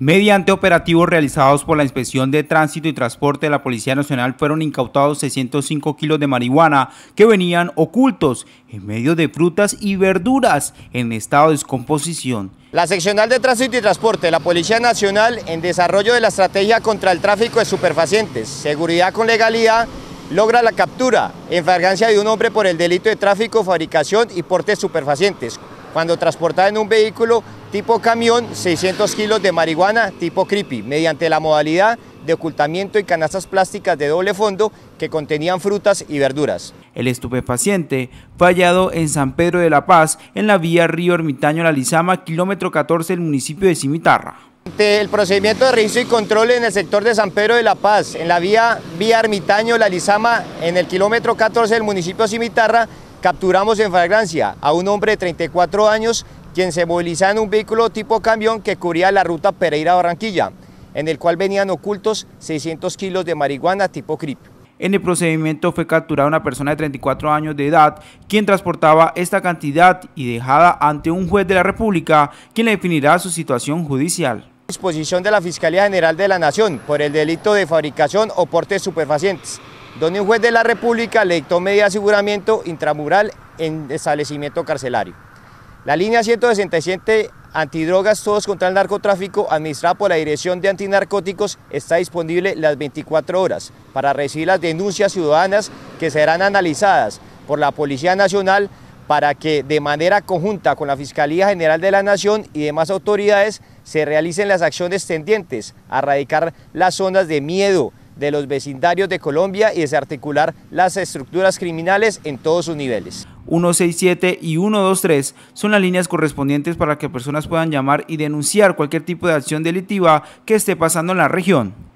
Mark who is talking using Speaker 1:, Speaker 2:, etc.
Speaker 1: Mediante operativos realizados por la Inspección de Tránsito y Transporte de la Policía Nacional fueron incautados 605 kilos de marihuana que venían ocultos en medio de frutas y verduras en estado de descomposición.
Speaker 2: La seccional de Tránsito y Transporte de la Policía Nacional en desarrollo de la estrategia contra el tráfico de superfacientes, seguridad con legalidad, logra la captura en fragancia de un hombre por el delito de tráfico, fabricación y porte de superfacientes, cuando transportaba en un vehículo tipo camión 600 kilos de marihuana tipo creepy, mediante la modalidad de ocultamiento y canastas plásticas de doble fondo
Speaker 1: que contenían frutas y verduras. El estupefaciente fallado en San Pedro de la Paz, en la vía Río Ermitaño La Lizama, kilómetro 14 del municipio de Cimitarra.
Speaker 2: Ante el procedimiento de registro y control en el sector de San Pedro de la Paz, en la vía Vía Ermitaño La Lizama, en el kilómetro 14 del municipio de Cimitarra, Capturamos en fragancia a un hombre de 34 años quien se movilizaba en un vehículo tipo camión que cubría la ruta
Speaker 1: Pereira-Barranquilla, en el cual venían ocultos 600 kilos de marihuana tipo Crip. En el procedimiento fue capturada una persona de 34 años de edad, quien transportaba esta cantidad y dejada ante un juez de la República, quien le definirá su situación judicial.
Speaker 2: Disposición de la Fiscalía General de la Nación por el delito de fabricación o porte de superfacientes donde un juez de la República le dictó medida de aseguramiento intramural en establecimiento carcelario. La línea 167 Antidrogas Todos contra el Narcotráfico, administrada por la Dirección de Antinarcóticos, está disponible las 24 horas para recibir las denuncias ciudadanas que serán analizadas por la Policía Nacional para que de manera conjunta con la Fiscalía General de la Nación y demás autoridades se realicen las acciones tendientes a erradicar las zonas de miedo, de los vecindarios de Colombia y desarticular las estructuras criminales en todos sus niveles.
Speaker 1: 167 y 123 son las líneas correspondientes para que personas puedan llamar y denunciar cualquier tipo de acción delictiva que esté pasando en la región.